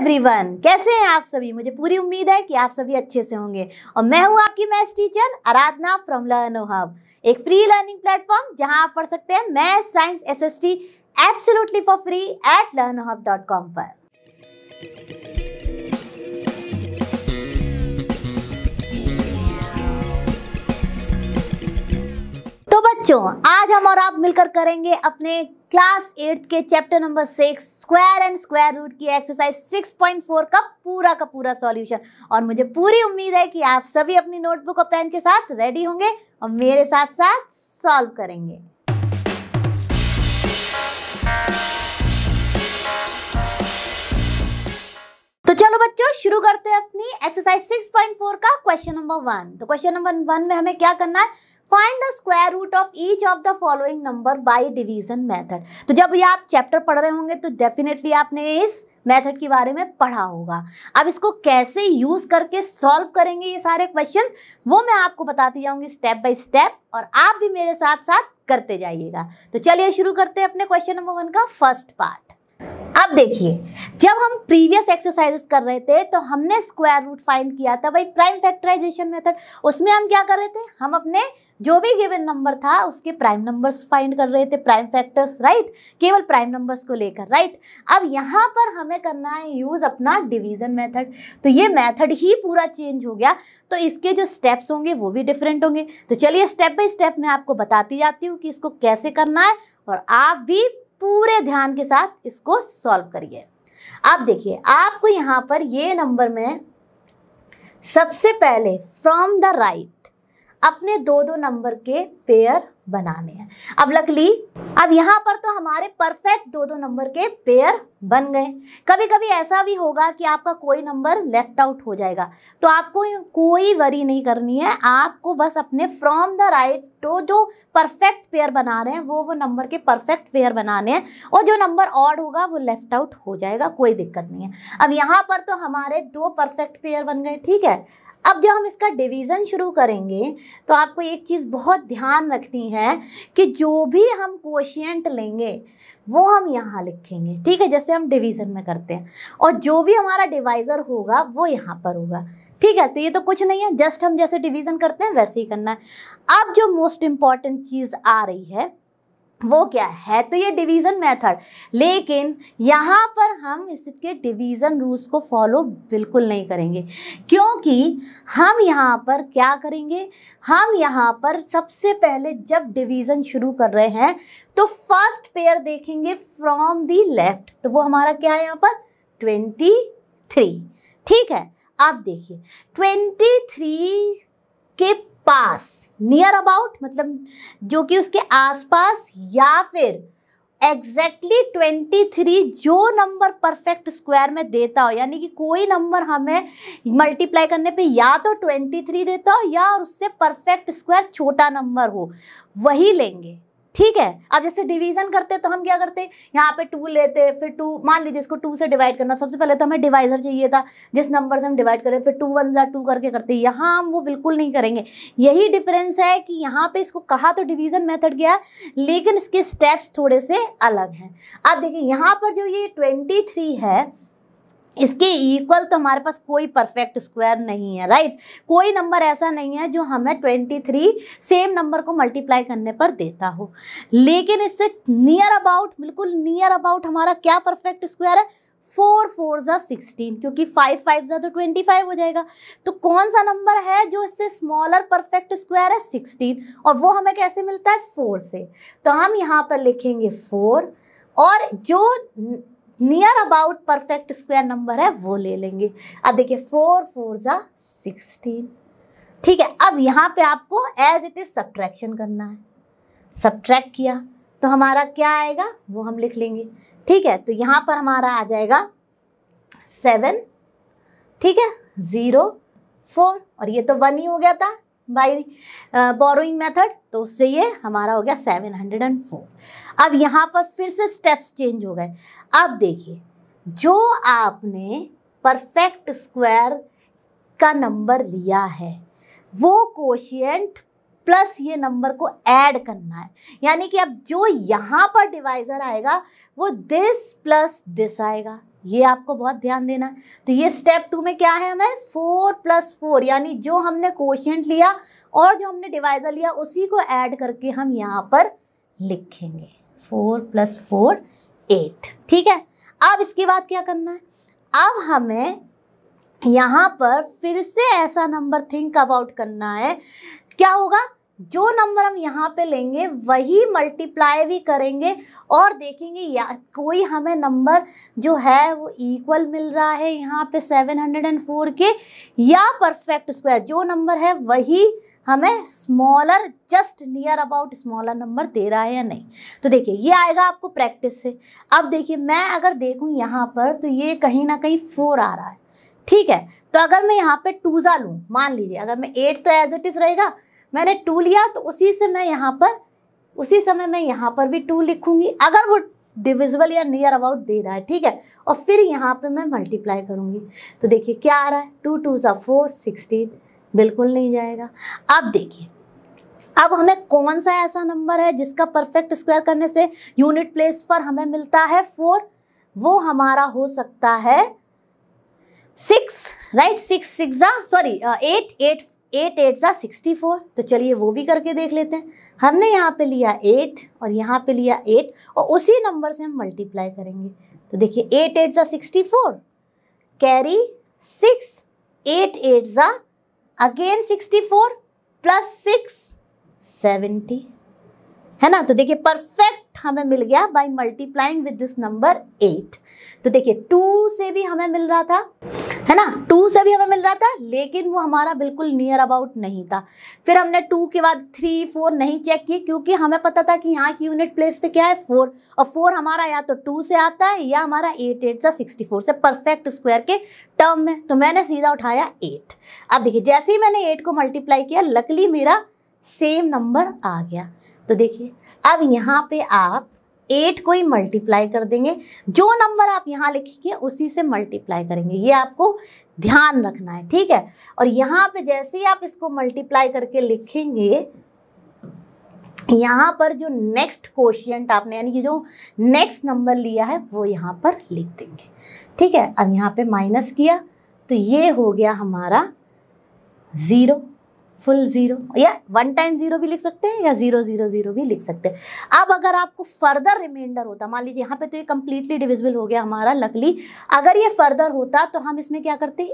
Everyone कैसे हैं आप सभी मुझे पूरी उम्मीद है कि आप सभी अच्छे से होंगे और मैं हूं आपकी maths teacher Aradhana from Learn Hub एक फ्री लर्निंग प्लेटफॉर्म जहां आप पढ़ सकते हैं math science SST absolutely for free at Learn Hub dot com पर तो बच्चों आज हम और आप मिलकर करेंगे अपने क्लास एट के chapter number six square and square root की एक्सरसाइज सिक्स पॉइंट फोर का पूरा का पूरा सॉल्यूशन और मुझे पूरी उम्मीद है कि आप सभी अपनी नोटबुक और पेन के साथ रेडी होंगे और मेरे साथ साथ सॉल्व करेंगे तो चलो बच्चों शुरू करते हैं अपनी एक्सरसाइज 6.4 का क्वेश्चन नंबर वन तो क्वेश्चन नंबर वन में हमें क्या करना है find the square root of each of the following number by division method तो जब ये आप चैप्टर पढ़ रहे होंगे तो डेफिनेटली आपने इस मेथड के बारे में पढ़ा होगा अब इसको कैसे यूज करके सॉल्व करेंगे ये सारे क्वेश्चन वो मैं आपको बताती जाऊंगी स्टेप बाय स्टेप और आप भी मेरे साथ साथ करते जाइएगा तो चलिए शुरू करते हैं अपने क्वेश्चन नंबर वन का फर्स्ट पार्ट अब देखिए जब हम प्रीवियस एक्सरसाइजेस कर रहे थे तो हमने स्क्वायर रूट फाइंड किया था भाई प्राइम फैक्टराइजेशन मेथड उसमें हम क्या कर रहे थे हम अपने जो भी गिवन नंबर था उसके प्राइम नंबर्स फाइंड कर रहे थे प्राइम फैक्टर्स राइट केवल प्राइम नंबर्स को लेकर राइट अब यहाँ पर हमें करना है यूज़ अपना डिवीजन मेथड तो ये मेथड ही पूरा चेंज हो गया तो इसके जो स्टेप्स होंगे वो भी डिफरेंट होंगे तो चलिए स्टेप बाई स्टेप मैं आपको बताती जाती हूँ कि इसको कैसे करना है और आप भी पूरे ध्यान के साथ इसको सॉल्व करिए आप देखिए आपको यहाँ पर ये नंबर में सबसे पहले फ्रॉम द राइट अपने दो दो नंबर के पेयर बनाने हैं अब लकली अब यहाँ पर तो हमारे परफेक्ट दो दो नंबर के पेयर बन गए कभी कभी ऐसा भी होगा कि आपका कोई नंबर लेफ्ट आउट हो जाएगा तो आपको कोई वरी नहीं करनी है आपको बस अपने फ्रॉम द राइट तो जो परफेक्ट पेयर बना रहे हैं वो वो नंबर के परफेक्ट पेयर बनाने हैं और जो नंबर ऑड होगा वो लेफ्ट आउट हो जाएगा कोई दिक्कत नहीं है अब यहाँ पर तो हमारे दो परफेक्ट पेयर बन गए ठीक है अब जब हम इसका डिवीज़न शुरू करेंगे तो आपको एक चीज़ बहुत ध्यान रखनी है कि जो भी हम कोशियंट लेंगे वो हम यहाँ लिखेंगे ठीक है जैसे हम डिवीज़न में करते हैं और जो भी हमारा डिवाइज़र होगा वो यहाँ पर होगा ठीक है तो ये तो कुछ नहीं है जस्ट हम जैसे डिवीज़न करते हैं वैसे ही करना है अब जो मोस्ट इम्पॉर्टेंट चीज़ आ रही है वो क्या है तो ये डिवीज़न मेथड लेकिन यहाँ पर हम इसके डिवीज़न रूल्स को फॉलो बिल्कुल नहीं करेंगे क्योंकि हम यहाँ पर क्या करेंगे हम यहाँ पर सबसे पहले जब डिवीज़न शुरू कर रहे हैं तो फर्स्ट पेयर देखेंगे फ्रॉम दी लेफ्ट तो वो हमारा क्या है यहाँ पर ट्वेंटी थ्री ठीक है आप देखिए ट्वेंटी थ्री के पास नियर अबाउट मतलब जो कि उसके आसपास या फिर एग्जैक्टली ट्वेंटी थ्री जो नंबर परफेक्ट स्क्वायर में देता हो यानी कि कोई नंबर हमें मल्टीप्लाई करने पे या तो ट्वेंटी थ्री देता हो या उससे परफेक्ट स्क्वायर छोटा नंबर हो वही लेंगे ठीक है अब जैसे डिवीजन करते तो हम क्या करते यहाँ पे टू लेते फिर टू मान लीजिए इसको टू से डिवाइड करना सबसे पहले तो हमें डिवाइजर चाहिए था जिस नंबर से हम डिवाइड करें फिर टू वन ज़ा टू करके करते यहाँ हम वो बिल्कुल नहीं करेंगे यही डिफरेंस है कि यहाँ पे इसको कहा तो डिवीजन मेथड गया लेकिन इसके स्टेप्स थोड़े से अलग हैं अब देखिए यहाँ पर जो ये ट्वेंटी है इसके इक्वल तो हमारे पास कोई परफेक्ट स्क्वायर नहीं है राइट कोई नंबर ऐसा नहीं है जो हमें ट्वेंटी थ्री सेम नंबर को मल्टीप्लाई करने पर देता हो लेकिन इससे नियर अबाउट बिल्कुल नियर अबाउट हमारा क्या परफेक्ट स्क्वायर है फोर फोर ज़ा सिक्सटीन क्योंकि फाइव फाइव ज़ा तो ट्वेंटी फाइव हो जाएगा तो कौन सा नंबर है जो इससे स्मॉलर परफेक्ट स्क्वायर है सिक्सटीन और वो हमें कैसे मिलता है फोर से तो हम यहाँ पर लिखेंगे फोर और जो near about perfect square number है वो ले लेंगे अब देखिए फोर फोर ज़ा सिक्सटीन ठीक है अब यहाँ पे आपको एज इट इज़ सब्ट्रैक्शन करना है सब्ट्रैक्ट किया तो हमारा क्या आएगा वो हम लिख लेंगे ठीक है तो यहाँ पर हमारा आ जाएगा सेवन ठीक है ज़ीरो फोर और ये तो वन ही हो गया था बाई बोरोइंग मेथड तो उससे ये हमारा हो गया सेवन हंड्रेड एंड फोर अब यहाँ पर फिर से स्टेप्स चेंज हो गए अब देखिए जो आपने परफेक्ट स्क्वायर का नंबर लिया है वो कोशियंट प्लस ये नंबर को ऐड करना है यानी कि अब जो यहाँ पर डिवाइज़र आएगा वो दिस प्लस दिस आएगा ये आपको बहुत ध्यान देना है तो ये स्टेप टू में क्या है हमें फोर प्लस फोर यानी जो हमने क्वेश्चन लिया और जो हमने डिवाइज़र लिया उसी को ऐड करके हम यहाँ पर लिखेंगे फोर प्लस फोर एट ठीक है अब इसके बाद क्या करना है अब हमें यहाँ पर फिर से ऐसा नंबर थिंक अबाउट करना है क्या होगा जो नंबर हम यहाँ पे लेंगे वही मल्टीप्लाई भी करेंगे और देखेंगे या कोई हमें नंबर जो है वो इक्वल मिल रहा है यहाँ पे 704 के या परफेक्ट स्क्वायर जो नंबर है वही हमें smaller just near about smaller number दे रहा है या नहीं तो देखिए ये आएगा आपको प्रैक्टिस से अब देखिए मैं अगर देखूँ यहाँ पर तो ये कहीं ना कहीं फोर आ रहा है ठीक है तो अगर मैं यहाँ पे टू जा लूँ मान लीजिए अगर मैं एट तो एज इट इज़ रहेगा मैंने टू लिया तो उसी से मैं यहाँ पर उसी समय मैं यहाँ पर भी टू लिखूंगी अगर वो डिविजिबल या नियर अबाउट दे रहा है ठीक है और फिर यहाँ पे मैं मल्टीप्लाई करूँगी तो देखिए क्या आ रहा है टू टू ज़ा फोर सिक्सटीन बिल्कुल नहीं जाएगा अब देखिए अब हमें कौन सा ऐसा नंबर है जिसका परफेक्ट स्क्वायर करने से यूनिट प्लेस पर हमें मिलता है फोर वो हमारा हो सकता है six right six six sorry eight eight eight eight सा सिक्सटी फोर तो चलिए वो भी करके देख लेते हैं हमने यहाँ पे लिया एट और यहाँ पे लिया एट और उसी नंबर से हम मल्टीप्लाई करेंगे तो देखिए एट एट सा sixty four carry six eight eight सा Again 64 plus 6, 70. है ना तो देखिए परफेक्ट हमें मिल गया by multiplying with this number eight तो देखिए टू से भी हमें मिल रहा था है ना टू से भी हमें मिल रहा था लेकिन वो हमारा बिल्कुल नियर अबाउट नहीं था फिर हमने टू के बाद थ्री फोर नहीं चेक किए क्योंकि हमें पता था कि यहाँ की यूनिट प्लेस पे क्या है फोर और फोर हमारा या तो टू से आता है या हमारा एट एट सा सिक्सटी फोर से परफेक्ट स्क्वायर के टर्म में तो मैंने सीधा उठाया एट अब देखिए जैसे ही मैंने एट को मल्टीप्लाई किया लकली मेरा सेम नंबर आ गया तो देखिए अब यहाँ पे आप एट को ही मल्टीप्लाई कर देंगे जो नंबर आप यहाँ लिखेंगे उसी से मल्टीप्लाई करेंगे ये आपको ध्यान रखना है ठीक है और यहाँ पे जैसे ही आप इसको मल्टीप्लाई करके लिखेंगे यहाँ पर जो नेक्स्ट क्वेश्चन आपने यानी कि जो नेक्स्ट नंबर लिया है वो यहाँ पर लिख देंगे ठीक है अब यहाँ पे माइनस किया तो ये हो गया हमारा ज़ीरो फुल ज़ीरो या वन टाइम ज़ीरो भी लिख सकते हैं या ज़ीरो ज़ीरो ज़ीरो भी लिख सकते हैं अब अगर आपको फर्दर रिमाइंडर होता मान लीजिए यहाँ पे तो ये कम्प्लीटली डिविजिबल हो गया हमारा लकली अगर ये फर्दर होता तो हम इसमें क्या करते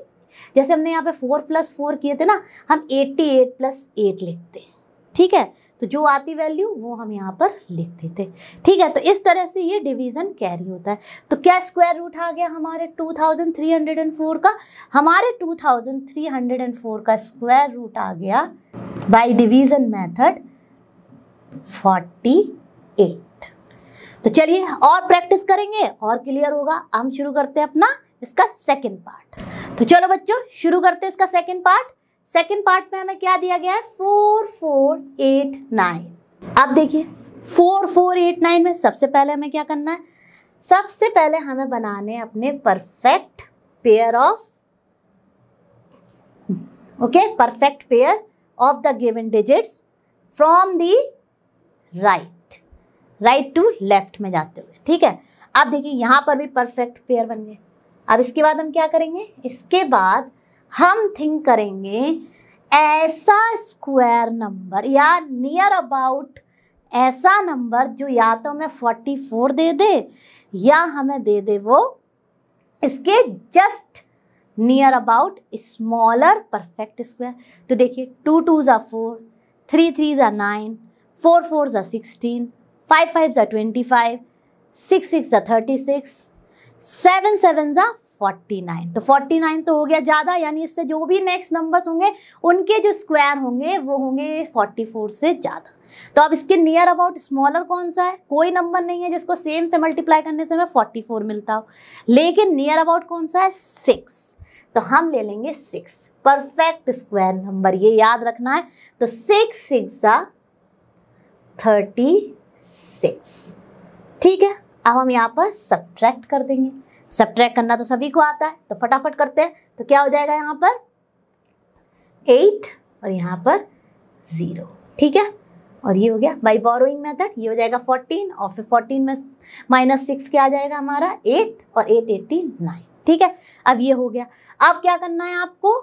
जैसे हमने यहाँ पे फोर प्लस फोर किए थे ना हम एट्टी एट प्लस एट लिखते ठीक है तो जो आती वैल्यू वो हम यहाँ पर लिख देते ठीक है तो इस तरह से ये डिवीज़न कैरी होता है तो क्या स्क्वायर रूट आ गया हमारे 2304 का हमारे 2304 का स्क्वायर रूट आ गया बाय डिवीज़न मेथड 48 तो चलिए और प्रैक्टिस करेंगे और क्लियर होगा हम शुरू करते हैं अपना इसका सेकेंड पार्ट तो चलो बच्चों शुरू करते हैं इसका सेकेंड पार्ट सेकेंड पार्ट में हमें क्या दिया गया है फोर फोर एट नाइन अब देखिए फोर फोर एट नाइन में सबसे पहले हमें क्या करना है सबसे पहले हमें बनाने अपने perfect pair of okay perfect pair of the given digits from the right right to left में जाते हुए ठीक है अब देखिए यहाँ पर भी परफेक्ट पेयर बन गए अब इसके बाद हम क्या करेंगे इसके बाद हम थिंक करेंगे ऐसा स्क्वायर नंबर या नियर अबाउट ऐसा नंबर जो या तो हमें फोर्टी फोर दे दे या हमें दे दे वो इसके just near about smaller perfect square तो देखिए टू टू ज़ा फोर थ्री थ्री ज़ा नाइन फोर फोर ज़ा सिक्सटीन फाइव फाइव ज़ा ट्वेंटी फाइव सिक्स सिक्स ज़ा थर्टी सिक्स सेवन सेवन ज़ा फोर्टी नाइन तो फोर्टी नाइन तो हो गया ज़्यादा यानी इससे जो भी नेक्स्ट नंबर्स होंगे उनके जो स्क्वायर होंगे वो होंगे फोर्टी फोर से ज़्यादा तो अब इसके नियर अबाउट स्मॉलर कौन सा है कोई नंबर नहीं है जिसको सेम से मल्टीप्लाई करने से हमें फोर्टी फोर मिलता हो लेकिन नियर अबाउट कौन सा है सिक्स तो हम ले लेंगे सिक्स परफेक्ट स्क्वायर नंबर ये याद रखना है तो सिक्स सिक्स थर्टी सिक्स ठीक है अब हम यहाँ पर सब्ट्रैक्ट कर देंगे सब करना तो सभी को आता है तो फटाफट करते हैं तो क्या हो जाएगा यहाँ पर एट और यहाँ पर ज़ीरो ठीक है और ये हो गया बाई बोरोइंग मेथड ये हो जाएगा फोर्टीन और फिर फोर्टीन में माइनस सिक्स क्या आ जाएगा हमारा एट और एट एट्टी नाइन ठीक है अब ये हो गया अब क्या करना है आपको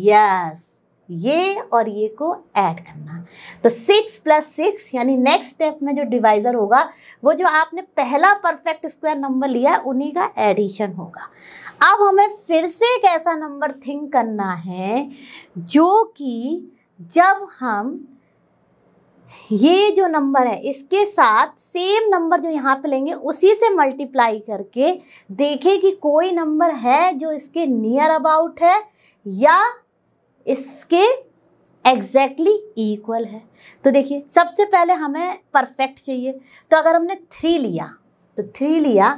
यस ये और ये को ऐड करना तो सिक्स प्लस सिक्स यानी नेक्स्ट स्टेप में जो डिवाइज़र होगा वो जो आपने पहला परफेक्ट स्क्वायर नंबर लिया उन्हीं का एडिशन होगा अब हमें फिर से एक ऐसा नंबर थिंक करना है जो कि जब हम ये जो नंबर है इसके साथ सेम नंबर जो यहाँ पे लेंगे उसी से मल्टीप्लाई करके देखें कि कोई नंबर है जो इसके नियर अबाउट है या इसके एग्जैक्टली exactly इक्वल है तो देखिए सबसे पहले हमें परफेक्ट चाहिए तो अगर हमने थ्री लिया तो थ्री लिया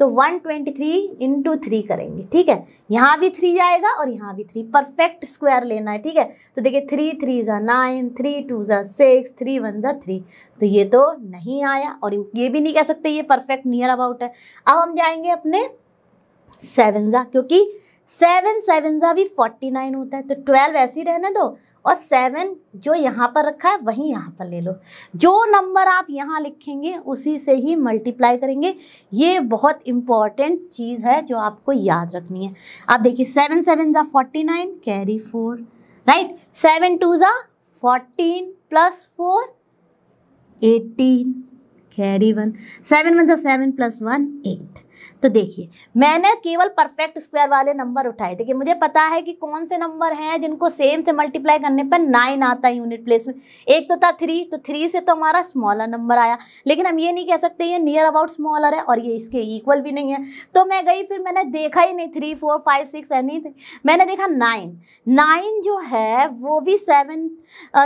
तो 123 ट्वेंटी थ्री इंटू थ्री करेंगे ठीक है यहाँ भी थ्री जाएगा और यहाँ भी थ्री परफेक्ट स्क्वायर लेना है ठीक है तो देखिए थ्री थ्री ज़ा नाइन थ्री टू ज़ा सिक्स थ्री वन ज़ा थ्री तो ये तो नहीं आया और ये भी नहीं कह सकते ये परफेक्ट नियर अबाउट है अब हम जाएंगे अपने सेवन ज़ा क्योंकि सेवन सेवन ज़ा भी फोर्टी नाइन होता है तो ट्वेल्व ऐसे ही रहने दो और सेवन जो यहाँ पर रखा है वहीं यहाँ पर ले लो जो नंबर आप यहाँ लिखेंगे उसी से ही मल्टीप्लाई करेंगे ये बहुत इंपॉर्टेंट चीज़ है जो आपको याद रखनी है आप देखिए सेवन सेवन ज़ा forty nine carry four right seven two ज़ा fourteen plus four eighteen carry one seven one ज़ा सेवन प्लस वन एट तो देखिए मैंने केवल परफेक्ट स्क्वायर वाले नंबर उठाए देखिए मुझे पता है कि कौन से नंबर हैं जिनको सेम से मल्टीप्लाई करने पर नाइन आता है यूनिट प्लेस में एक तो था थ्री तो थ्री से तो हमारा स्मॉलर नंबर आया लेकिन हम ये नहीं कह सकते ये नियर अबाउट स्मॉलर है और ये इसके इक्वल भी नहीं है तो मैं गई फिर मैंने देखा ही नहीं three four five six any मैंने देखा नाइन नाइन जो है वो भी सेवन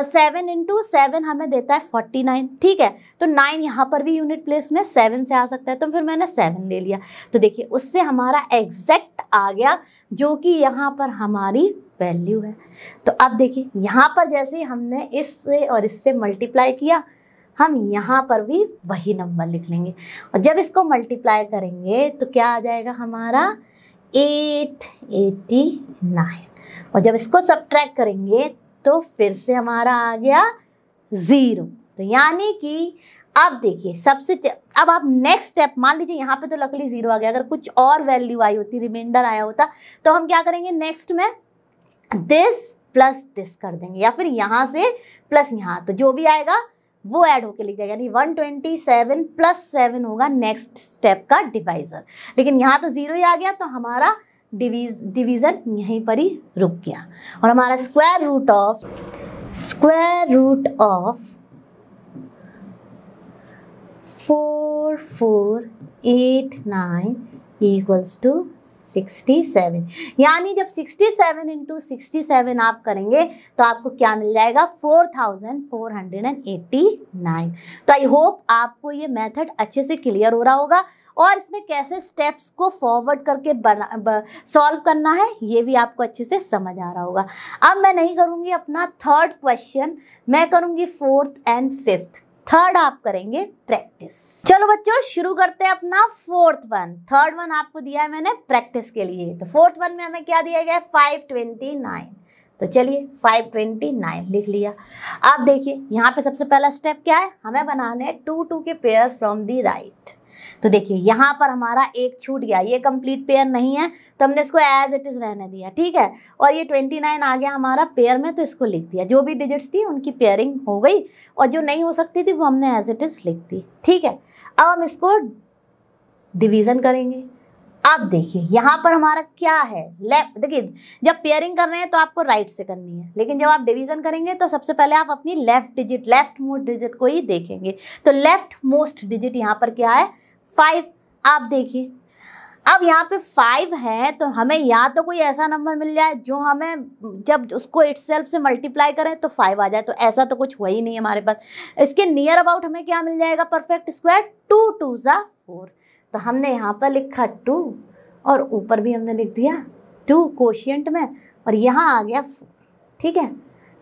सेवन इंटू सेवन हमें देता है फोर्टी नाइन ठीक है तो नाइन यहाँ पर भी यूनिट प्लेस में सेवन से आ सकता है तो फिर मैंने सेवन ले लिया तो देखिए उससे हमारा एग्जैक्ट आ गया जो कि यहाँ पर हमारी वैल्यू है तो अब देखिए यहाँ पर जैसे हमने इससे और इससे मल्टीप्लाई किया हम यहाँ पर भी वही नंबर लिख लेंगे और जब इसको मल्टीप्लाई करेंगे तो क्या आ जाएगा हमारा एट एटी नाइन और जब इसको सब करेंगे तो फिर से हमारा आ गया ज़ीरो तो यानी कि अब देखिए सबसे अब आप नेक्स्ट स्टेप मान लीजिए यहाँ पे तो लकली जीरो आ गया अगर कुछ और वैल्यू आई होती रिमाइंडर आया होता तो हम क्या करेंगे नेक्स्ट में दिस प्लस दिस कर देंगे या फिर यहाँ से प्लस यहाँ तो जो भी आएगा वो ऐड होके लिख जाएगा यानी 127 प्लस सेवन होगा नेक्स्ट स्टेप का डिवाइजर लेकिन यहाँ तो जीरो ही आ गया तो हमारा डिवीज डिवीज़न यहीं पर ही रुक गया और हमारा square root of square root of four four eight nine equals to sixty seven यानी जब sixty seven into sixty seven आप करेंगे तो आपको क्या मिल जाएगा four four thousand hundred and eighty nine तो आई होप आपको ये मेथड अच्छे से क्लियर हो रहा होगा और इसमें कैसे स्टेप्स को फॉरवर्ड करके बना सॉल्व करना है ये भी आपको अच्छे से समझ आ रहा होगा अब मैं नहीं करूँगी अपना थर्ड क्वेश्चन मैं करूँगी फोर्थ एंड फिफ्थ थर्ड आप करेंगे प्रैक्टिस चलो बच्चों शुरू करते हैं अपना फोर्थ वन थर्ड वन आपको दिया है मैंने प्रैक्टिस के लिए तो फोर्थ वन में हमें क्या दिया गया है फाइव ट्वेंटी नाइन तो चलिए फाइव ट्वेंटी नाइन लिख लिया आप देखिए यहाँ पे सबसे पहला स्टेप क्या है हमें बनाना है टू टू के पेयर फ्रॉम दी राइट तो देखिए यहाँ पर हमारा एक छूट गया ये कंप्लीट पेयर नहीं है तो हमने इसको एज इट इज़ रहने दिया ठीक है और ये ट्वेंटी नाइन आ गया हमारा पेयर में तो इसको लिख दिया जो भी डिजिट्स थी उनकी पेयरिंग हो गई और जो नहीं हो सकती थी वो हमने एज इट इज़ लिख दी ठीक है अब हम इसको डिवीज़न करेंगे आप देखिए यहाँ पर हमारा क्या है लेफ्ट देखिए जब पेयरिंग कर रहे हैं तो आपको राइट से करनी है लेकिन जब आप डिवीजन करेंगे तो सबसे पहले आप अपनी left digit left most digit को ही देखेंगे तो लेफ्ट मोस्ट डिजिट यहाँ पर क्या है फाइव आप देखिए अब यहाँ पे फाइव है तो हमें या तो कोई ऐसा नंबर मिल जाए जो हमें जब उसको इट्स से मल्टीप्लाई करें तो फाइव आ जाए तो ऐसा तो कुछ हुआ ही नहीं हमारे पास इसके नियर अबाउट हमें क्या मिल जाएगा परफेक्ट स्क्वायर टू टू ज़ा फोर तो हमने यहाँ पर लिखा टू और ऊपर भी हमने लिख दिया टू कोशियंट में और यहाँ आ गया ठीक है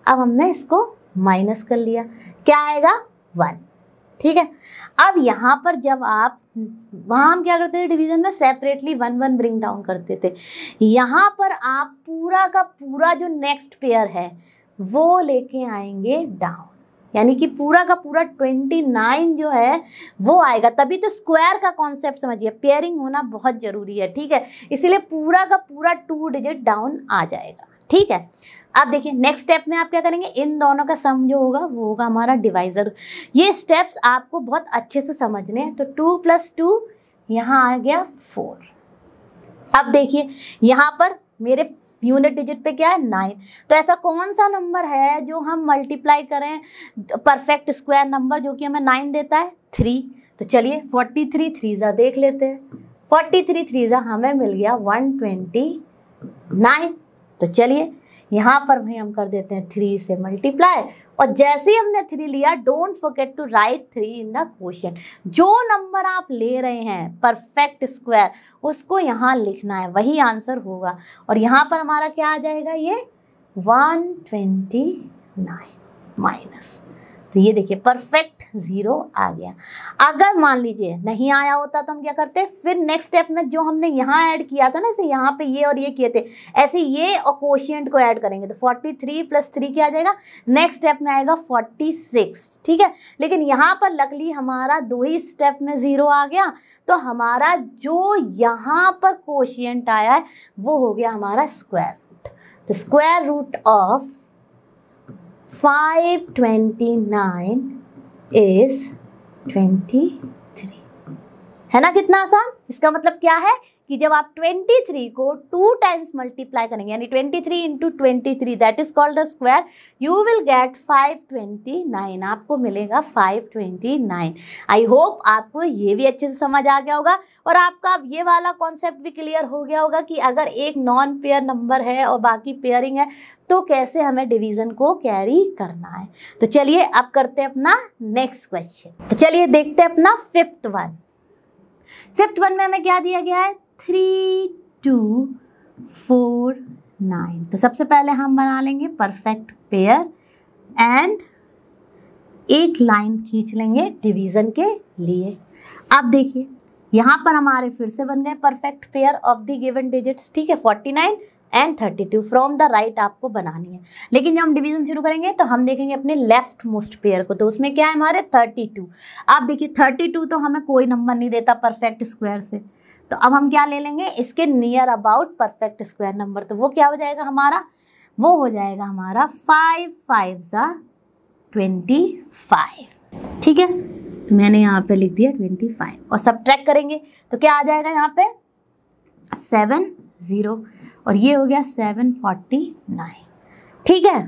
अब हमने इसको माइनस कर लिया क्या आएगा वन ठीक है अब यहाँ पर जब आप वहाँ हम क्या करते थे डिवीजन में separately one one bring down करते थे यहाँ पर आप पूरा का पूरा जो नेक्स्ट पेयर है वो लेके आएंगे डाउन यानी कि पूरा का पूरा ट्वेंटी नाइन जो है वो आएगा तभी तो स्क्वायर का कॉन्सेप्ट समझिए पेयरिंग होना बहुत ज़रूरी है ठीक है इसीलिए पूरा का पूरा टू डिजिट डाउन आ जाएगा ठीक है आप देखिए नेक्स्ट स्टेप में आप क्या करेंगे इन दोनों का सम जो होगा वो होगा हमारा डिवाइजर ये स्टेप्स आपको बहुत अच्छे से समझने हैं तो टू प्लस टू यहाँ आ गया फोर अब देखिए यहाँ पर मेरे यूनिट डिजिट पे क्या है नाइन तो ऐसा कौन सा नंबर है जो हम मल्टीप्लाई करें परफेक्ट स्क्वायर नंबर जो कि हमें नाइन देता है थ्री तो चलिए फोर्टी थ्री थ्रीज़ा देख लेते हैं फोर्टी थ्री थ्रीज़ा हमें मिल गया वन ट्वेंटी नाइन तो चलिए यहाँ पर भी हम कर देते हैं थ्री से मल्टीप्लाई और जैसे ही हमने थ्री लिया don't forget to write three in the question जो नंबर आप ले रहे हैं परफेक्ट स्क्वायर उसको यहाँ लिखना है वही आंसर होगा और यहाँ पर हमारा क्या आ जाएगा ये वन ट्वेंटी नाइन माइनस तो ये देखिए परफेक्ट ज़ीरो आ गया अगर मान लीजिए नहीं आया होता तो हम क्या करते फिर नेक्स्ट स्टेप में जो हमने यहाँ ऐड किया था ना इसे यहाँ पे ये और ये किए थे ऐसे ये और कोशियंट को ऐड करेंगे तो 43 थ्री प्लस थ्री क्या आ जाएगा नेक्स्ट स्टेप में आएगा 46 ठीक है लेकिन यहाँ पर लकली हमारा दो ही स्टेप में ज़ीरो आ गया तो हमारा जो यहाँ पर कोशियंट आया है वो हो गया हमारा स्क्वायर रूट तो स्क्वायर रूट ऑफ 529 is 23 है ना कितना आसान इसका मतलब क्या है कि जब आप 23 को टू टाइम्स मल्टीप्लाई करेंगे यानी 23 three into twenty three that is called the square you will get 529 आपको मिलेगा 529 आई होप आपको ये भी अच्छे से समझ आ गया होगा और आपका अब ये वाला कॉन्सेप्ट भी क्लियर हो गया होगा कि अगर एक नॉन पेयर नंबर है और बाकी पेयरिंग है तो कैसे हमें डिवीजन को कैरी करना है तो चलिए अब करते हैं अपना नेक्स्ट क्वेश्चन तो चलिए देखते हैं अपना फिफ्थ वन फिफ्थ वन में हमें क्या दिया गया है थ्री टू फोर नाइन तो सबसे पहले हम बना लेंगे परफेक्ट पेयर एंड एक लाइन खींच लेंगे डिवीज़न के लिए अब देखिए यहाँ पर हमारे फिर से बन गए perfect pair of the given digits ठीक है forty nine and thirty two from the right आपको बनानी है लेकिन जब हम डिवीजन शुरू करेंगे तो हम देखेंगे अपने लेफ्ट मोस्ट पेयर को तो उसमें क्या है हमारे थर्टी टू आप देखिए थर्टी टू तो हमें कोई नंबर नहीं देता परफेक्ट स्क्वायर से तो अब हम क्या ले लेंगे इसके near about perfect square number तो वो क्या हो जाएगा हमारा वो हो जाएगा हमारा फाइव फाइव सा ट्वेंटी फाइव ठीक है तो मैंने यहाँ पे लिख दिया ट्वेंटी फाइव और सब ट्रैक करेंगे तो क्या आ जाएगा यहाँ पे सेवन ज़ीरो और ये हो गया सेवन फोर्टी नाइन ठीक है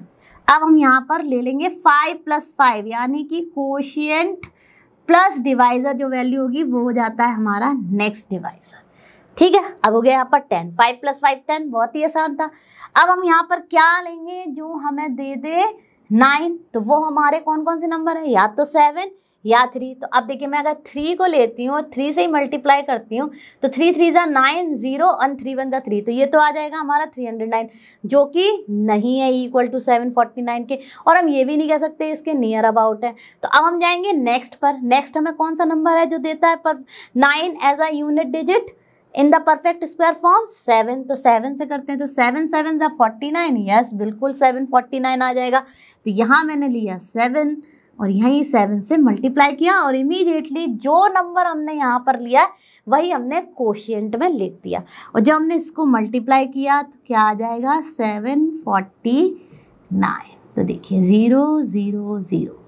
अब हम यहाँ पर ले लेंगे फाइव प्लस फाइव यानी कि कोशियंट प्लस डिवाइजर जो वैल्यू होगी वो हो जाता है हमारा नेक्स्ट डिवाइजर ठीक है अब हो गया यहाँ पर ten five plus five ten बहुत ही आसान था अब हम यहाँ पर क्या लेंगे जो हमें दे दे नाइन तो वो हमारे कौन कौन से नंबर है या तो सेवन या थ्री तो अब देखिए मैं अगर थ्री को लेती हूँ थ्री से ही मल्टीप्लाई करती हूँ तो थ्री थ्री ज़ा nine zero and three one ज़ा थ्री तो ये तो आ जाएगा हमारा थ्री हंड्रेड नाइन जो कि नहीं है equal to seven forty nine के और हम ये भी नहीं कह सकते इसके नियर अबाउट है तो अब हम जाएंगे नेक्स्ट पर नेक्स्ट हमें कौन सा नंबर है जो देता है पर nine as a unit digit in the perfect square form seven तो सेवन से करते हैं तो सेवन सेवन ज़ा फोर्टी नाइन यस बिल्कुल सेवन फोर्टी नाइन आ जाएगा तो यहाँ मैंने लिया सेवन और यही सेवन से मल्टीप्लाई किया और इमीडिएटली जो नंबर हमने यहाँ पर लिया है वही हमने कोशियंट में लिख दिया और जब हमने इसको मल्टीप्लाई किया तो क्या आ जाएगा सेवन फोर्टी नाइन तो देखिए ज़ीरो ज़ीरो ज़ीरो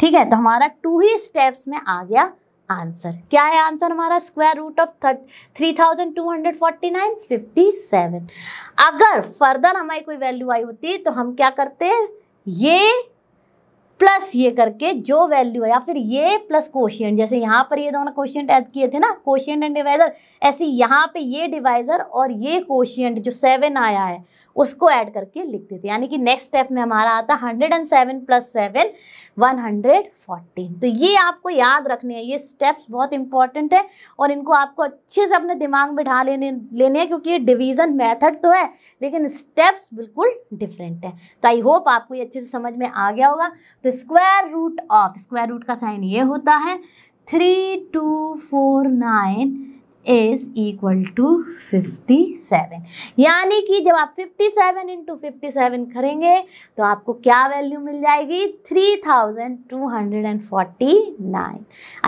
ठीक है तो हमारा टू ही स्टेप्स में आ गया आंसर क्या है आंसर हमारा स्क्वायर रूट ऑफ थर्ट three thousand two hundred forty nine fifty seven अगर फर्दर हमारी कोई वैल्यू आई होती तो हम क्या करते ये प्लस ये करके जो वैल्यू है या फिर ये प्लस क्वेश्चन जैसे यहाँ पर ये दोनों क्वेश्चन ऐड किए थे ना क्वेश्चन एंड डिवाइजर ऐसे यहाँ पे ये डिवाइजर और ये क्वेश्चन जो सेवन आया है उसको ऐड करके लिख देते हैं यानी कि नेक्स्ट स्टेप में हमारा आता है hundred and seven plus seven one hundred fourteen तो ये आपको याद रखने हैं ये स्टेप्स बहुत इंपॉर्टेंट है और इनको आपको अच्छे से अपने दिमाग में ढा लेने लेने हैं क्योंकि ये डिवीज़न मैथड तो है लेकिन स्टेप्स बिल्कुल डिफरेंट है तो आई होप आपको ये अच्छे से समझ में आ गया होगा तो square root of square root का साइन ये होता है three two four nine is equal to 57 यानी कि जब आप 57 सेवन इंटू फिफ्टी करेंगे तो आपको क्या वैल्यू मिल जाएगी 3249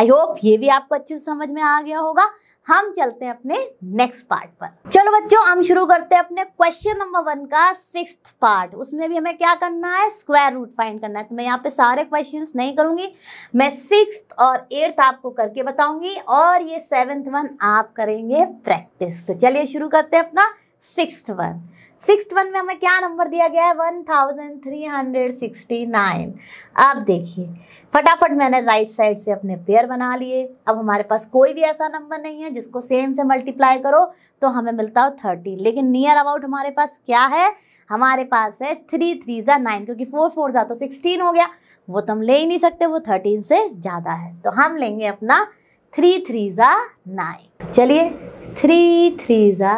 आई होप ये भी आपको अच्छे से समझ में आ गया होगा हम चलते हैं अपने नेक्स्ट पार्ट पर चलो बच्चों हम शुरू करते हैं अपने क्वेश्चन नंबर वन का सिक्स पार्ट उसमें भी हमें क्या करना है स्क्वायर रूट फाइंड करना है तो मैं यहाँ पे सारे क्वेश्चन नहीं करूंगी मैं सिक्स और एट्थ आपको करके बताऊंगी और ये सेवेंथ वन आप करेंगे प्रैक्टिस तो चलिए शुरू करते हैं अपना सिक्स वन सिक्स वन में हमें क्या नंबर दिया गया है one thousand three hundred sixty nine अब देखिए फटाफट मैंने राइट साइड से अपने पेयर बना लिए अब हमारे पास कोई भी ऐसा नंबर नहीं है जिसको सेम से मल्टीप्लाई करो तो हमें मिलता हो थर्टी लेकिन नियर अबाउट हमारे पास क्या है हमारे पास है थ्री थ्री ज़ा नाइन क्योंकि फोर फोर ज़ा तो सिक्सटीन हो गया वो तो हम ले ही नहीं सकते वो थर्टीन से ज़्यादा है तो हम लेंगे अपना थ्री थ्री ज़ा नाइन चलिए थ्री थ्री ज़ा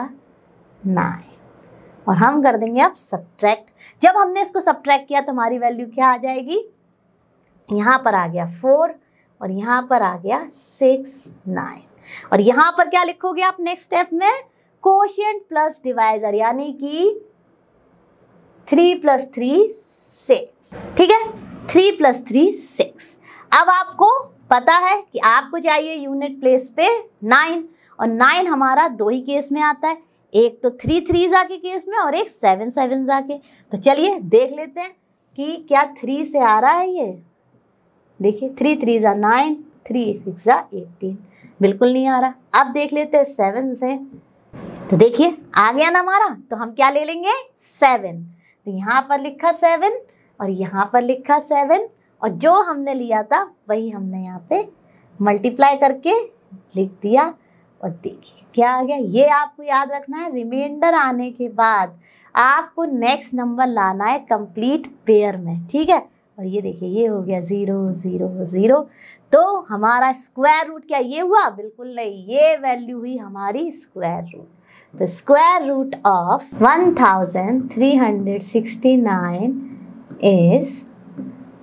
नाइन और हम कर देंगे अब सब्ट्रैक्ट जब हमने इसको सब्ट्रैक्ट किया तो हमारी वैल्यू क्या आ जाएगी यहाँ पर आ गया फोर और यहाँ पर आ गया सिक्स नाइन और यहाँ पर क्या लिखोगे आप नेक्स्ट स्टेप में क्वेश्चन प्लस डिवाइजर यानी कि थ्री प्लस थ्री सिक्स ठीक है थ्री प्लस थ्री सिक्स अब आपको पता है कि आपको चाहिए यूनिट प्लेस पे नाइन और नाइन हमारा दो ही केस में आता है एक तो थ्री थ्री जा के केस में और एक सेवन सेवन जा के तो चलिए देख लेते हैं कि क्या थ्री से आ रहा है ये देखिए थ्री थ्री ज़ा नाइन थ्री सिक्स ज़ा एटीन बिल्कुल नहीं आ रहा अब देख लेते हैं सेवन से तो देखिए आ गया ना हमारा तो हम क्या ले लेंगे सेवन तो यहाँ पर लिखा सेवन और यहाँ पर लिखा सेवन और जो हमने लिया था वही हमने यहाँ पे मल्टीप्लाई करके लिख दिया और देखिए क्या आ गया ये आपको याद रखना है रिमाइंडर आने के बाद आपको नेक्स्ट नंबर लाना है कंप्लीट पेयर में ठीक है और ये देखिए ये हो गया ज़ीरो ज़ीरो ज़ीरो तो हमारा स्क्वायर रूट क्या ये हुआ बिल्कुल नहीं ये वैल्यू हुई हमारी स्क्वायर रूट तो square root of one thousand three hundred sixty nine is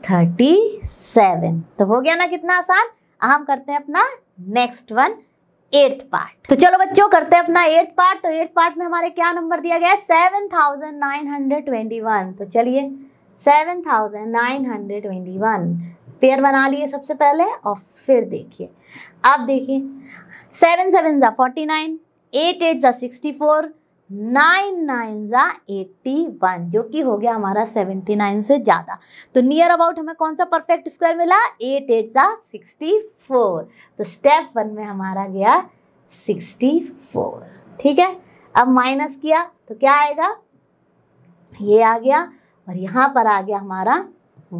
thirty seven तो हो गया ना कितना आसान हम करते हैं अपना नेक्स्ट वन एट्थ पार्ट तो चलो बच्चों करते हैं अपना एट्थ पार्ट तो एट्थ पार्ट में हमारे क्या नंबर दिया गया है seven thousand nine hundred twenty one तो चलिए seven thousand nine hundred twenty one pair बना लिए सबसे पहले और फिर देखिए आप देखिए सेवन सेवन ज़ा फोर्टी नाइन एट एट ज़ा सिक्सटी फोर नाइन नाइन ज़ा एट्टी वन जो कि हो गया हमारा सेवेंटी नाइन से ज़्यादा तो नियर अबाउट हमें कौन सा परफेक्ट स्क्वायर मिला एट एट ज़ा सिक्सटी फोर तो स्टेप वन में हमारा गया सिक्सटी फोर ठीक है अब माइनस किया तो क्या आएगा ये आ गया और यहाँ पर आ गया हमारा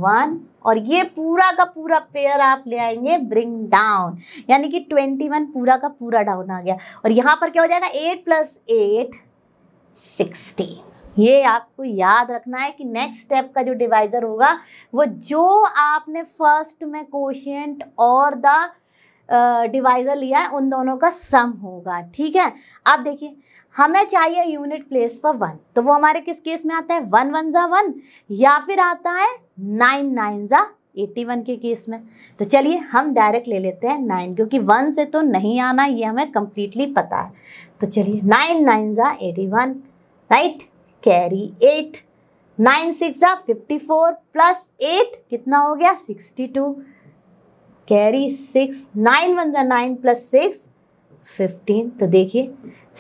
वन और ये पूरा का पूरा पेयर आप ले आएंगे ब्रिंग डाउन यानी कि ट्वेंटी वन पूरा का पूरा डाउन आ गया और यहाँ पर क्या हो जाएगा एट प्लस एट सिक्सटीन ये आपको याद रखना है कि नेक्स्ट स्टेप का जो डिवाइजर होगा वो जो आपने फर्स्ट में कोशियंट और द डिवाइजर uh, लिया है उन दोनों का सम होगा ठीक है आप देखिए हमें चाहिए यूनिट प्लेस फॉर वन तो वो हमारे किस केस में आता है वन वन ज़ा वन या फिर आता है नाइन नाइन ज़ा एट्टी वन के केस में तो चलिए हम डायरेक्ट ले लेते हैं नाइन क्योंकि वन से तो नहीं आना ये हमें कम्प्लीटली पता है तो चलिए नाइन नाइन ज़ा eighty one right carry eight nine six या फिफ्टी फोर प्लस एट कितना हो गया sixty two carry six nine one जा नाइन प्लस सिक्स फिफ्टीन तो देखिए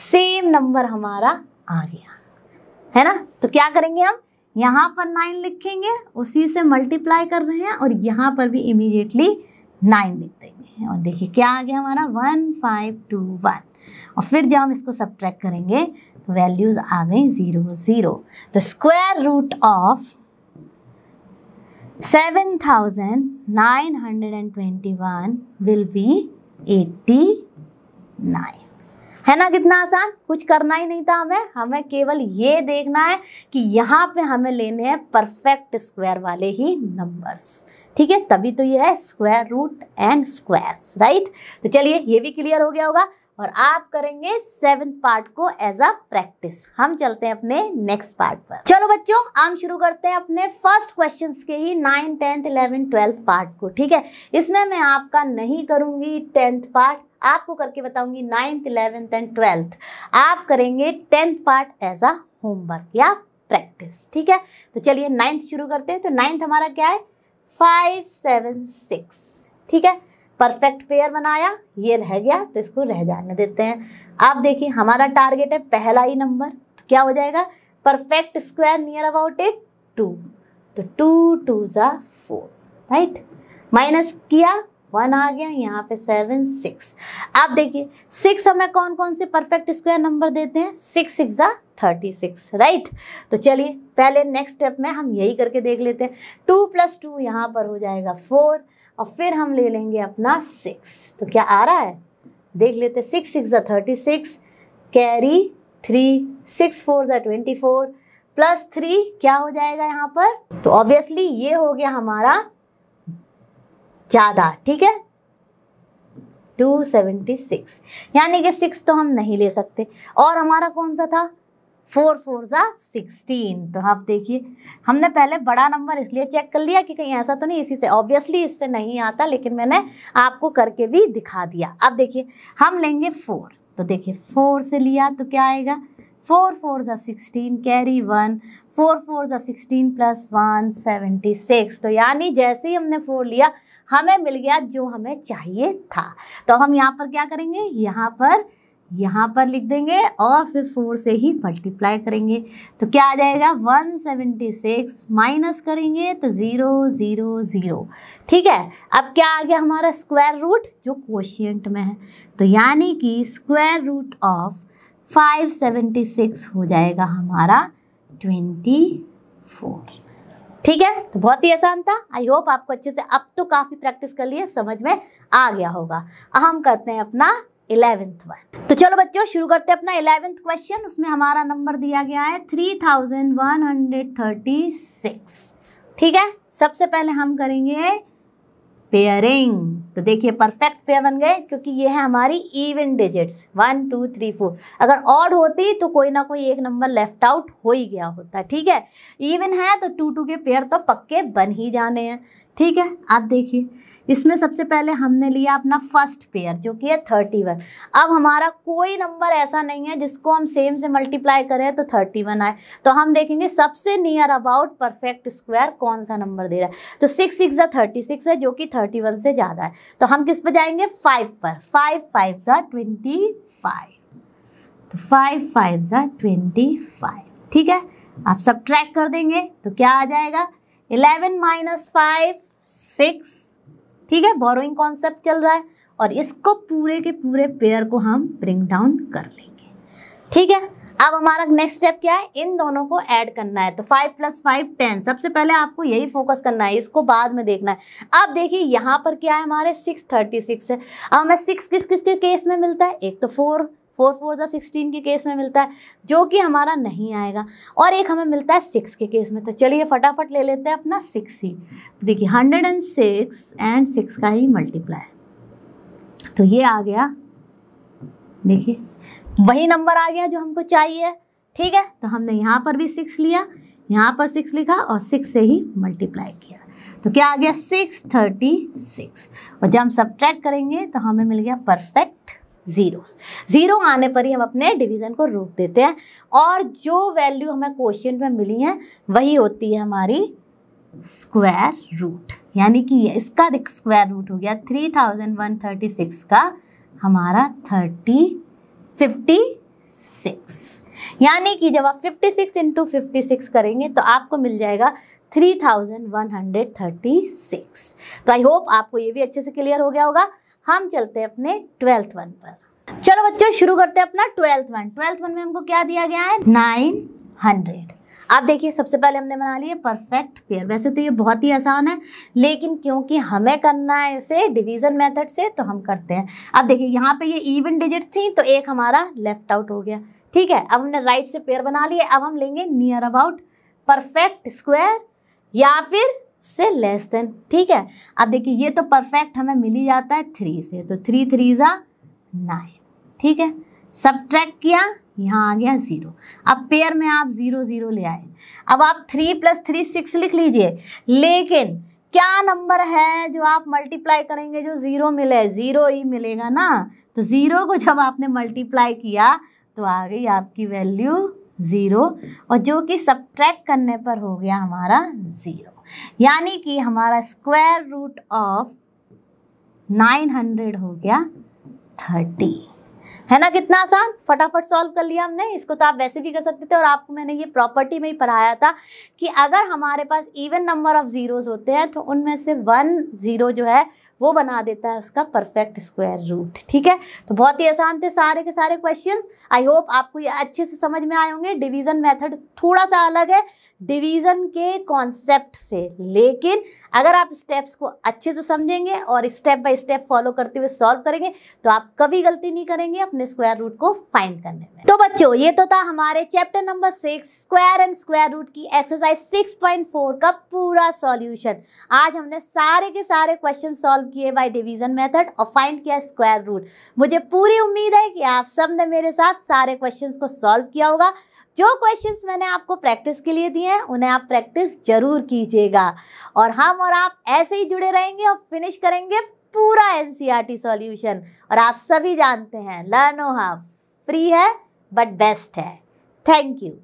सेम नंबर हमारा आ गया है ना तो क्या करेंगे हम यहाँ पर नाइन लिखेंगे उसी से मल्टीप्लाई कर रहे हैं और यहाँ पर भी इमीडिएटली नाइन लिख देंगे और देखिए क्या आ गया हमारा वन फाइव टू वन और फिर जब हम इसको सब्ट्रैक्ट करेंगे वैल्यूज आ गई zero zero the square root of seven thousand nine hundred and twenty one will be eighty nine है ना कितना आसान कुछ करना ही नहीं था हमें हमें केवल ये देखना है कि यहाँ पे हमें लेने हैं परफेक्ट स्क्वायर वाले ही नंबर्स ठीक है तभी तो ये है square root and squares right तो चलिए ये भी क्लियर हो गया होगा और आप करेंगे सेवेंथ पार्ट को एज अ प्रैक्टिस हम चलते हैं अपने नेक्स्ट पार्ट पर चलो बच्चों हम शुरू करते हैं अपने फर्स्ट क्वेश्चन के ही nine tenth eleven twelfth part को ठीक है इसमें मैं आपका नहीं करूंगी टेंथ पार्ट आपको करके बताऊंगी नाइन्थ इलेवेंथ एंड ट्वेल्थ आप करेंगे tenth part as a homework या प्रैक्टिस ठीक है तो चलिए नाइन्थ शुरू करते हैं तो नाइन्थ हमारा क्या है फाइव सेवन सिक्स ठीक है परफेक्ट पेयर बनाया ये रह गया तो इसको रह जाने देते हैं आप देखिए हमारा टारगेट है पहला ही नंबर तो क्या हो जाएगा perfect square near about it two तो टू टू ज़ा फोर राइट माइनस किया वन आ गया यहाँ पे सेवन सिक्स आप देखिए सिक्स हमें कौन कौन से परफेक्ट स्क्वायर नंबर देते हैं सिक्स सिक्स ज़ा थर्टी सिक्स राइट तो चलिए पहले नेक्स्ट स्टेप में हम यही करके देख लेते हैं टू प्लस टू यहाँ पर हो जाएगा फोर और फिर हम ले लेंगे अपना सिक्स तो क्या आ रहा है देख लेते सिक्स सिक्स ज़ा thirty six carry three six four या ट्वेंटी फोर प्लस थ्री क्या हो जाएगा यहाँ पर तो ऑब्वियसली ये हो गया हमारा ज़्यादा ठीक है टू सेवेंटी सिक्स यानी कि सिक्स तो हम नहीं ले सकते और हमारा कौन सा था फोर फोर ज़ा सिक्सटीन तो आप देखिए हमने पहले बड़ा नंबर इसलिए चेक कर लिया कि कहीं ऐसा तो नहीं इसी से ऑब्वियसली इससे नहीं आता लेकिन मैंने आपको करके भी दिखा दिया अब देखिए हम लेंगे फोर तो देखिए फोर से लिया तो क्या आएगा फोर फोर ज़ा sixteen carry one four four ज़ा sixteen plus one seventy six तो यानी जैसे ही हमने फोर लिया हमें मिल गया जो हमें चाहिए था तो हम यहाँ पर क्या करेंगे यहाँ पर यहाँ पर लिख देंगे और फिर फोर से ही मल्टीप्लाई करेंगे तो क्या आ जाएगा 176 माइनस करेंगे तो ज़ीरो ज़ीरो ज़ीरो ठीक है अब क्या आ गया हमारा स्क्वायर रूट जो क्वेश्चेंट में है तो यानी कि स्क्वायर रूट ऑफ 576 हो जाएगा हमारा 24 ठीक है तो बहुत ही आसान था आई होप आपको अच्छे से अब तो काफ़ी प्रैक्टिस कर लिए समझ में आ गया होगा हम करते हैं अपना इलेवेंथ वन तो चलो बच्चों शुरू करते हैं अपना इलेवेंथ क्वेश्चन उसमें हमारा नंबर दिया गया है three thousand one hundred thirty six ठीक है सबसे पहले हम करेंगे पेयरिंग तो देखिए परफेक्ट पेयर बन गए क्योंकि ये है हमारी even digits one two three four अगर ऑड होती तो कोई ना कोई एक नंबर लेफ्ट आउट हो ही गया होता ठीक है इवन है तो टू टू के पेयर तो पक्के बन ही जाने हैं ठीक है आप देखिए इसमें सबसे पहले हमने लिया अपना फर्स्ट पेयर जो कि है थर्टी वन अब हमारा कोई नंबर ऐसा नहीं है जिसको हम सेम से मल्टीप्लाई करें तो थर्टी वन आए तो हम देखेंगे सबसे नियर अबाउट परफेक्ट स्क्वायर कौन सा नंबर दे रहा है तो सिक्स सिक्स ज़ा थर्टी सिक्स है जो कि थर्टी वन से ज़्यादा है तो हम किस पर जाएंगे फाइव पर फाइव फाइव ज़ा ट्वेंटी फाइव तो फाइव फाइव ज़ा ट्वेंटी फाइव ठीक है आप सब ट्रैक कर देंगे तो क्या आ जाएगा इलेवन माइनस फाइव सिक्स ठीक है बोरोइंग कॉन्सेप्ट चल रहा है और इसको पूरे के पूरे पेयर को हम ब्रिंग डाउन कर लेंगे ठीक है अब हमारा नेक्स्ट स्टेप क्या है इन दोनों को ऐड करना है तो फाइव प्लस फाइव टेन सबसे पहले आपको यही फोकस करना है इसको बाद में देखना है अब देखिए यहाँ पर क्या है हमारे सिक्स थर्टी सिक्स है अब हमें सिक्स किस किस के केस में मिलता है एक तो फोर फोर फोर ज़ा सिक्सटीन के केस में मिलता है जो कि हमारा नहीं आएगा और एक हमें मिलता है सिक्स के केस में तो चलिए फटाफट ले लेते हैं अपना सिक्स ही तो देखिए hundred and six and six का ही मल्टीप्लाई तो ये आ गया देखिए वही नंबर आ गया जो हमको चाहिए ठीक है तो हमने यहाँ पर भी सिक्स लिया यहाँ पर सिक्स लिखा और सिक्स से ही मल्टीप्लाई किया तो क्या आ गया सिक्स थर्टी सिक्स और जब हम सब करेंगे तो हमें मिल गया परफेक्ट ज़ीरोस ज़ीरो आने पर ही हम अपने डिवीज़न को रोक देते हैं और जो वैल्यू हमें क्वेश्चन में मिली है वही होती है हमारी स्क्वायर रूट यानी कि इसका स्क्वायर रूट हो गया three thousand one thirty six का हमारा थर्टी फिफ्टी सिक्स यानी कि जब आप fifty six into fifty six करेंगे तो आपको मिल जाएगा three thousand one hundred thirty six तो आई होप आपको ये भी अच्छे से क्लियर हो गया होगा हम चलते हैं अपने ट्वेल्थ वन पर चलो बच्चों शुरू करते हैं अपना ट्वेल्थ वन ट्वेल्थ वन में हमको क्या दिया गया है नाइन हंड्रेड आप देखिए सबसे पहले हमने बना लिया परफेक्ट पेयर वैसे तो ये बहुत ही आसान है लेकिन क्योंकि हमें करना है इसे डिवीज़न मेथड से तो हम करते हैं अब देखिए यहाँ पे ये इवन डिजिट थी तो एक हमारा लेफ्ट आउट हो गया ठीक है अब हमने राइट से पेयर बना लिए अब हम लेंगे नियर अबाउट परफेक्ट स्क्वायर या फिर से लेस देन ठीक है अब देखिए ये तो परफेक्ट हमें मिल ही जाता है थ्री से तो थ्री थ्री ज़ा नाइन ठीक है सब ट्रैक किया यहाँ आ गया ज़ीरो अब पेयर में आप ज़ीरो ज़ीरो ले आए अब आप थ्री प्लस थ्री सिक्स लिख लीजिए लेकिन क्या नंबर है जो आप मल्टीप्लाई करेंगे जो ज़ीरो मिले ज़ीरो ही मिलेगा ना तो ज़ीरो को जब आपने मल्टीप्लाई किया तो आ गई आपकी वैल्यू ज़ीरो और जो कि सब करने पर हो गया हमारा ज़ीरो यानी कि हमारा स्क्वायर रूट ऑफ 900 हो गया 30 है ना कितना आसान फटाफट सॉल्व कर लिया हमने इसको तो आप वैसे भी कर सकते थे और आपको मैंने ये प्रॉपर्टी में ही पढ़ाया था कि अगर हमारे पास इवन नंबर ऑफ ज़ीरोज़ होते हैं तो उनमें से वन ज़ीरो जो है वो बना देता है उसका परफेक्ट स्क्वायर रूट ठीक है तो बहुत ही आसान थे सारे के सारे क्वेश्चंस आई होप आपको ये अच्छे से समझ में आए होंगे डिवीजन मेथड थोड़ा सा अलग है डिवीजन के कॉन्सेप्ट से लेकिन अगर आप स्टेप्स को अच्छे से समझेंगे और स्टेप बाय स्टेप फॉलो करते हुए सॉल्व करेंगे तो आप कभी गलती नहीं करेंगे अपने स्क्वायर रूट को फाइंड करने में तो बच्चों ये तो था हमारे chapter number six square and square root की एक्सरसाइज सिक्स पॉइंट फोर का पूरा सॉल्यूशन आज हमने सारे के सारे क्वेश्चन सॉल्व किए बाई डिविजन मैथड और फाइंड किया स्क्वायर रूट मुझे पूरी उम्मीद है कि आप सब ने मेरे साथ सारे क्वेश्चन को सॉल्व किया होगा जो क्वेश्चंस मैंने आपको प्रैक्टिस के लिए दिए हैं उन्हें आप प्रैक्टिस जरूर कीजिएगा और हम और आप ऐसे ही जुड़े रहेंगे और फिनिश करेंगे पूरा एन सी सॉल्यूशन और आप सभी जानते हैं लर्नो हब हाँ, फ्री है बट बेस्ट है थैंक यू